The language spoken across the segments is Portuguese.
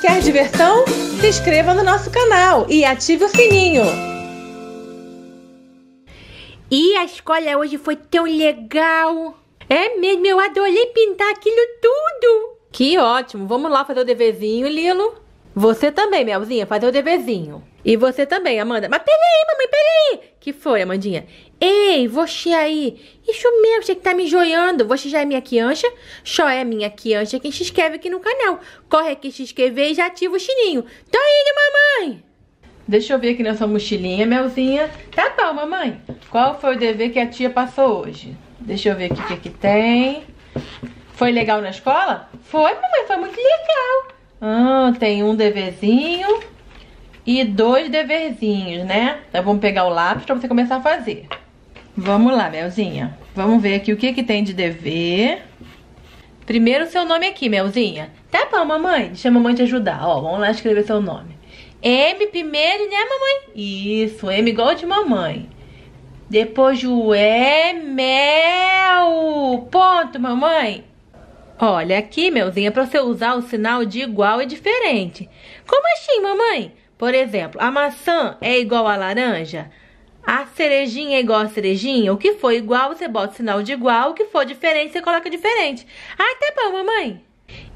Quer diversão? Se inscreva no nosso canal e ative o sininho. E a escola hoje foi tão legal. É mesmo, eu adorei pintar aquilo tudo. Que ótimo. Vamos lá fazer o deverzinho, Lilo. Você também, Melzinha, fazer o deverzinho. E você também, Amanda. Mas peraí, mamãe, peraí. Que foi, Amandinha? Ei, você aí. Isso mesmo, você que tá me joiando. Você já é minha quiancha? Só é minha quiancha quem se inscreve aqui no canal. Corre aqui se inscrever e já ativa o sininho. Tô indo, mamãe. Deixa eu ver aqui na sua mochilinha, Melzinha. Tá bom, mamãe. Qual foi o dever que a tia passou hoje? Deixa eu ver aqui o que, que tem. Foi legal na escola? Foi, mamãe, foi muito legal. Ah, tem um deverzinho e dois deverzinhos, né? Então vamos pegar o lápis pra você começar a fazer. Vamos lá, Melzinha. Vamos ver aqui o que que tem de dever. Primeiro seu nome aqui, Melzinha. Tá bom, mamãe? Deixa a mamãe te ajudar. Ó, vamos lá escrever seu nome. M primeiro, né, mamãe? Isso, M igual de mamãe. Depois o E, mel. Ponto, mamãe. Olha aqui, Melzinha, para você usar o sinal de igual e é diferente. Como assim, mamãe? Por exemplo, a maçã é igual à laranja? A cerejinha é igual a cerejinha? O que for igual, você bota o sinal de igual. O que for diferente, você coloca diferente. Ah, tá bom, mamãe.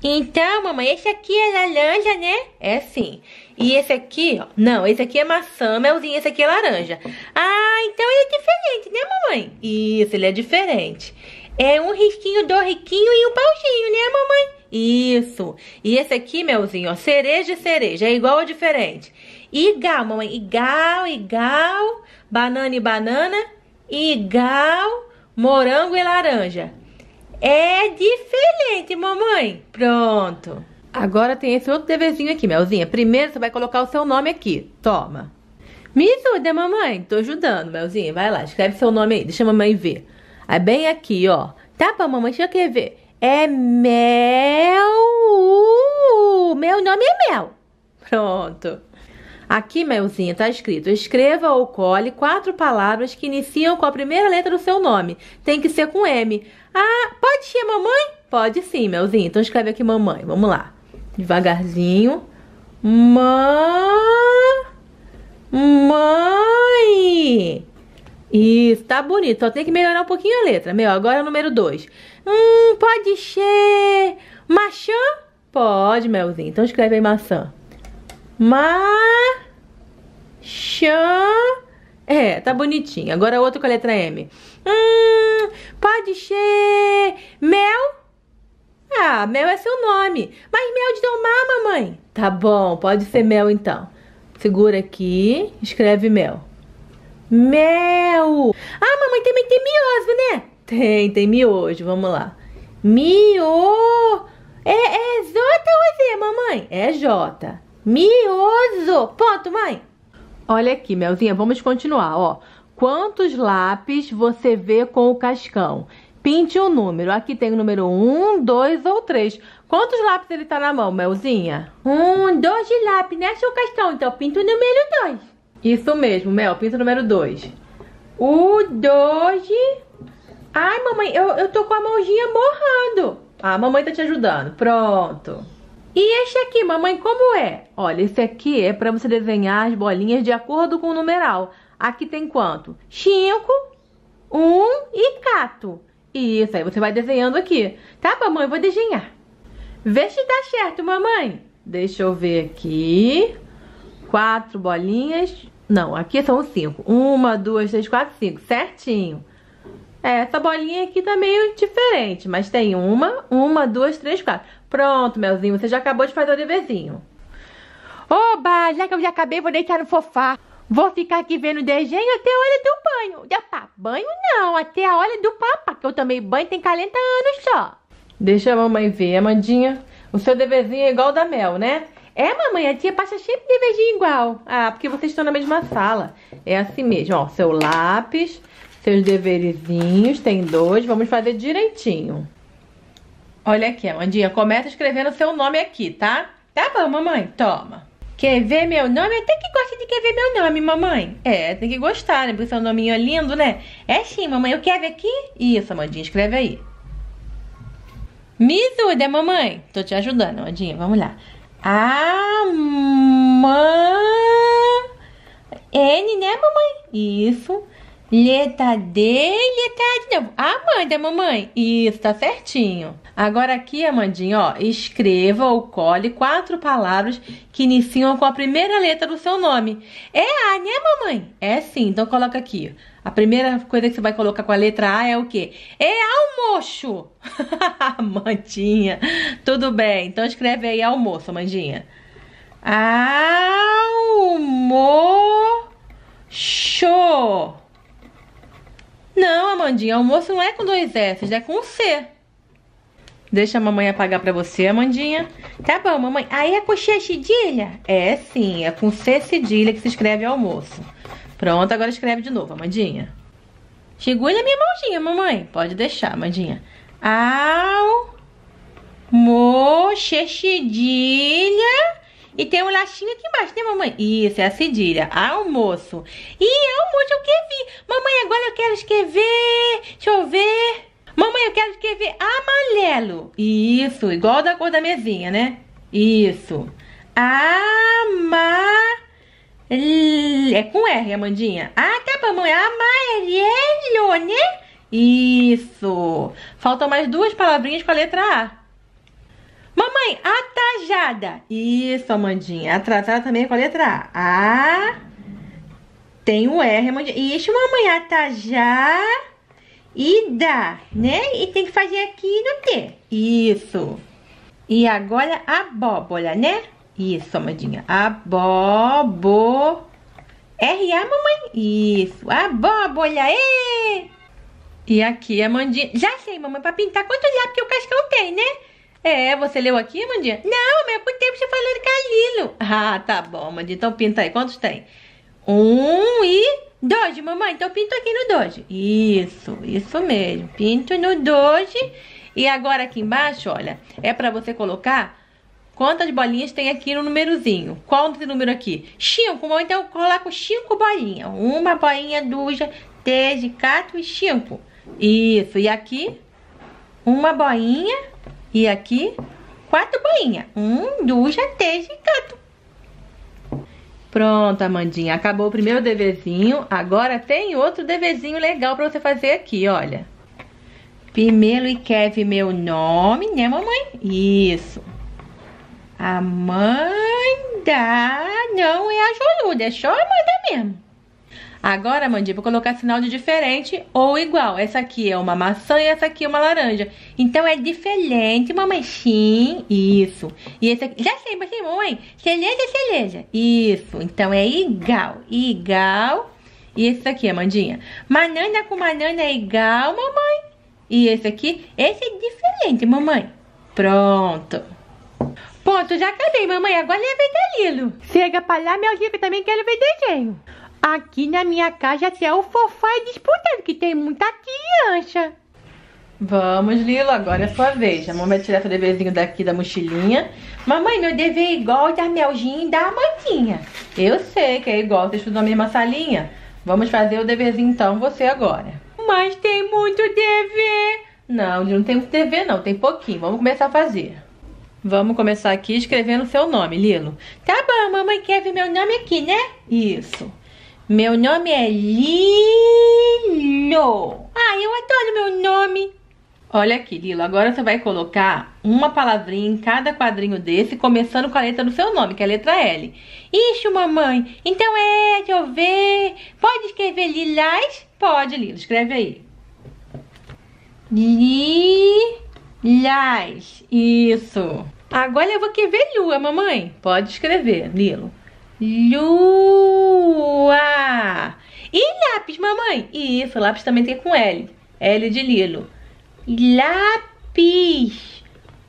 Então, mamãe, esse aqui é laranja, né? É sim. E esse aqui, ó. Não, esse aqui é maçã, melzinho, esse aqui é laranja. Ah, então ele é diferente, né, mamãe? Isso, ele é diferente. É um risquinho, do riquinho e um pauzinho, né, mamãe? Isso. E esse aqui, melzinho, ó, cereja e cereja, é igual ou diferente? Igual, mamãe, igual, igual, banana e banana, igual, morango e laranja. É diferente, mamãe. Pronto. Agora tem esse outro deverzinho aqui, Melzinha. Primeiro você vai colocar o seu nome aqui. Toma. Me ajuda, mamãe. Tô ajudando, Melzinha. Vai lá, escreve seu nome aí. Deixa a mamãe ver. É bem aqui, ó. Tá bom, mamãe, deixa eu ver. É mel. Uh, meu nome é mel. Pronto. Aqui, Melzinha, tá escrito: escreva ou cole quatro palavras que iniciam com a primeira letra do seu nome. Tem que ser com M. Ah, pode ser mamãe? Pode sim, Melzinha. Então escreve aqui mamãe. Vamos lá. Devagarzinho. Mãe. Mãe. Isso, tá bonito. Só tem que melhorar um pouquinho a letra. Meu, agora é o número 2. Hum, pode ser maçã? Pode, Melzinho. Então escreve aí maçã. Maçã. É, tá bonitinho. Agora outro com a letra M. Hum, pode ser mel? Ah, mel é seu nome. Mas mel de tomar, mamãe. Tá bom, pode ser mel então. Segura aqui, escreve mel. Mel. Ah, mamãe, também tem miojo, né? Tem, tem miojo. Vamos lá. Mio. É, é J ou é Z, mamãe? É J. Mioso! Ponto, mãe. Olha aqui, Melzinha, vamos continuar, ó. Quantos lápis você vê com o cascão? Pinte o um número. Aqui tem o número 1, 2 ou 3. Quantos lápis ele tá na mão, Melzinha? Um, dois de lápis, né, seu Cascão? Então pinta o número 2. Isso mesmo, Mel, pinto número 2. O 2... Ai, mamãe, eu, eu tô com a mãozinha borrando. A ah, mamãe tá te ajudando. Pronto. E esse aqui, mamãe, como é? Olha, esse aqui é para você desenhar as bolinhas de acordo com o numeral. Aqui tem quanto? 5, 1 um, e 4. Isso, aí você vai desenhando aqui. Tá, mamãe? Vou desenhar. Vê se dá certo, mamãe. Deixa eu ver aqui. Quatro bolinhas. Não, aqui são cinco. Uma, duas, três, quatro, cinco. Certinho. É, essa bolinha aqui tá meio diferente, mas tem uma, uma, duas, três, quatro. Pronto, Melzinho, você já acabou de fazer o deverzinho. Oba, já que eu já acabei, vou deitar no fofá. Vou ficar aqui vendo o desenho até a hora do banho. Já tá, banho não, até a hora do papa, que eu tomei banho tem 40 anos só. Deixa a mamãe ver, Amandinha. O seu deverzinho é igual o da Mel, né? É, mamãe, a tia passa sempre de beijinho igual. Ah, porque vocês estão na mesma sala. É assim mesmo, ó. Seu lápis, seus deverezinhos, tem dois. Vamos fazer direitinho. Olha aqui, Amandinha, começa escrevendo seu nome aqui, tá? Tá bom, mamãe, toma. Quer ver meu nome? Até que gosta de querer ver meu nome, mamãe. É, tem que gostar, né? Porque seu nominho é lindo, né? É sim, mamãe. Eu quero ver aqui. Isso, Amandinha, escreve aí. Me mamãe. Tô te ajudando, Amandinha. Vamos lá. A mãe. N, né, mamãe? Isso. Letra A de novo. Amanda, mamãe. Isso, tá certinho. Agora aqui, Amandinha, ó, escreva ou cole quatro palavras que iniciam com a primeira letra do seu nome. É A, né, mamãe? É sim, então coloca aqui. A primeira coisa que você vai colocar com a letra A é o quê? É almoço! Amandinha, tudo bem. Então escreve aí almoço, Amandinha. Almoço. Não, Amandinha, almoço não é com dois Fs, é com um C. Deixa a mamãe apagar pra você, Amandinha. Tá bom, mamãe. Aí é coxinha cedilha? É sim, é com C cedilha que se escreve almoço. Pronto, agora escreve de novo, Amandinha. Segura minha mãozinha, mamãe. Pode deixar, Amandinha. Al... É cedilha... E tem um lacinho aqui embaixo, né, mamãe? Isso, é a cedilha. Almoço. E almoço escrever. Deixa eu ver. Mamãe, eu quero escrever amarelo. Isso, igual da cor da mesinha, né? Isso. Amarelo. É com R, Amandinha. Ah, tá, mamãe. Amarelo, né? Isso. Faltam mais duas palavrinhas com a letra A. Mamãe, atajada. Isso, Amandinha. Atrasada também com a letra A. A tem o R, isso mamãe tá já ida, né? E tem que fazer aqui no T. Isso. E agora a abóbora, né? Isso, amadinha. Abóbo. R-A, é, mamãe? Isso. Abóbora, e E aqui, Amandinha. Já sei, mamãe, pra pintar quantos lápis porque o Cascão tem, né? É, você leu aqui, Amandinha? Não, mas por é tempo você falou de Calilo. Ah, tá bom, Amandinha. Então pinta aí. Quantos tem? Um e dois, mamãe. Então pinto aqui no dois. Isso, isso mesmo. Pinto no dois. E agora aqui embaixo, olha, é pra você colocar quantas bolinhas tem aqui no númerozinho. Qual esse número aqui? Cinco. Mamãe, então eu coloco cinco bolinhas. Uma bolinha, duas, três, quatro e cinco. Isso. E aqui, uma bolinha. E aqui, quatro bolinhas. Um, duas, três e quatro. Pronto, Amandinha, acabou o primeiro deverzinho. Agora tem outro deverzinho legal para você fazer aqui, olha. Pimelo e Kev, meu nome, né, mamãe? Isso. Amanda não é a Jolu, deixou a Amanda mesmo. Agora, Mandy, vou colocar sinal de diferente ou igual. Essa aqui é uma maçã e essa aqui é uma laranja. Então é diferente, mamãe. Sim, isso. E esse aqui. Já sei, mas sim, mamãe. Celeja, celeja. Isso. Então é igual. Igual. E esse aqui, Amandinha. Manana com banana é igual, mamãe. E esse aqui, esse é diferente, mamãe. Pronto. Ponto, já acabei, mamãe. Agora eu ia ver Chega pra lá, meu livro, também quero ver desenho. Aqui na minha casa até o fofá é disputando, que tem muita criança. Vamos, Lilo, agora é sua vez. A mamãe vai tirar seu deverzinho daqui da mochilinha. Mamãe, meu dever é igual da Melzinha e da Amandinha. Eu sei que é igual, vocês estudam na mesma salinha. Vamos fazer o deverzinho então, você agora. Mas tem muito dever. Não, Lilo, não tem muito dever não, tem pouquinho. Vamos começar a fazer. Vamos começar aqui escrevendo seu nome, Lilo. Tá bom, mamãe quer ver meu nome aqui, né? Isso. Meu nome é Lilo. Ah, eu adoro meu nome. Olha aqui, Lilo, agora você vai colocar uma palavrinha em cada quadrinho desse, começando com a letra do seu nome, que é a letra L. Ixi, mamãe, então é, deixa eu ver. Pode escrever lilás? Pode, Lilo, escreve aí. Lilás, isso. Agora eu vou querer lua, mamãe. Pode escrever, Lilo. Lua mamãe? Isso, lápis também tem com L. L de Lilo. Lápis.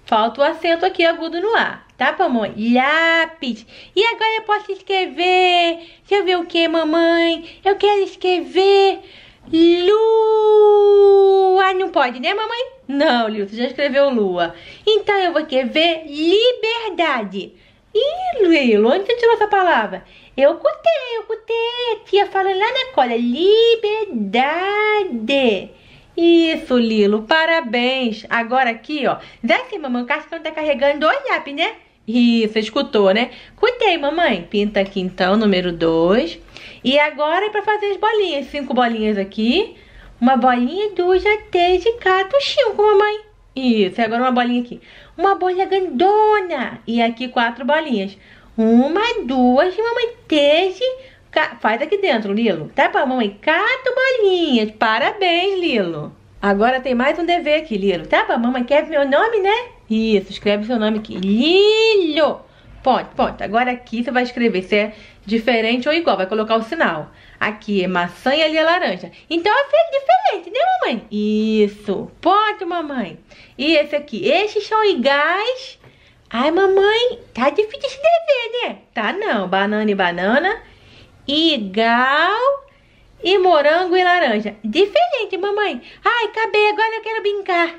Falta o acento aqui agudo no A. Tá, mamãe? Lápis. E agora eu posso escrever. Deixa eu ver o que, mamãe? Eu quero escrever. Lua. Não pode, né, mamãe? Não, Lil, já escreveu lua. Então eu vou escrever liberdade. Ih, Lilo, onde você tirou essa palavra? Eu cutei, eu cutei. A tia falando lá na cola, liberdade. Isso, Lilo, parabéns. Agora aqui, ó, desce, mamãe, o Cassiano tá carregando dois zap, né? Isso, escutou, né? Cutei, mamãe. Pinta aqui, então, número 2. E agora é pra fazer as bolinhas. Cinco bolinhas aqui. Uma bolinha, duas, três, quatro, cinco, mamãe. Isso, e agora uma bolinha aqui uma bolha grandona. E aqui quatro bolinhas. Uma, duas, mamãe, três. Faz aqui dentro, Lilo. Tá bom, mamãe? Quatro bolinhas. Parabéns, Lilo. Agora tem mais um dever aqui, Lilo. Tá bom, mamãe? Quer meu nome, né? Isso, escreve seu nome aqui. Lilo. Ponto, ponto. Agora aqui você vai escrever. Você é diferente ou igual, vai colocar o sinal. Aqui é maçã e ali é laranja. Então é diferente, né, mamãe? Isso. Pode, mamãe. E esse aqui, esses são iguais? Ai, mamãe, tá difícil de dever, né? Tá não, banana e banana. Igual e morango e laranja. Diferente, mamãe. Ai, acabei, agora eu quero brincar.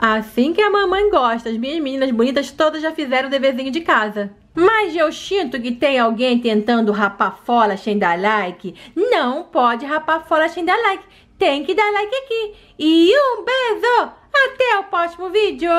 Assim que a mamãe gosta, as minhas meninas bonitas todas já fizeram o deverzinho de casa. Mas eu sinto que tem alguém tentando rapar fora sem dar like. Não pode rapar fora sem dar like. Tem que dar like aqui. E um beijo. Até o próximo vídeo.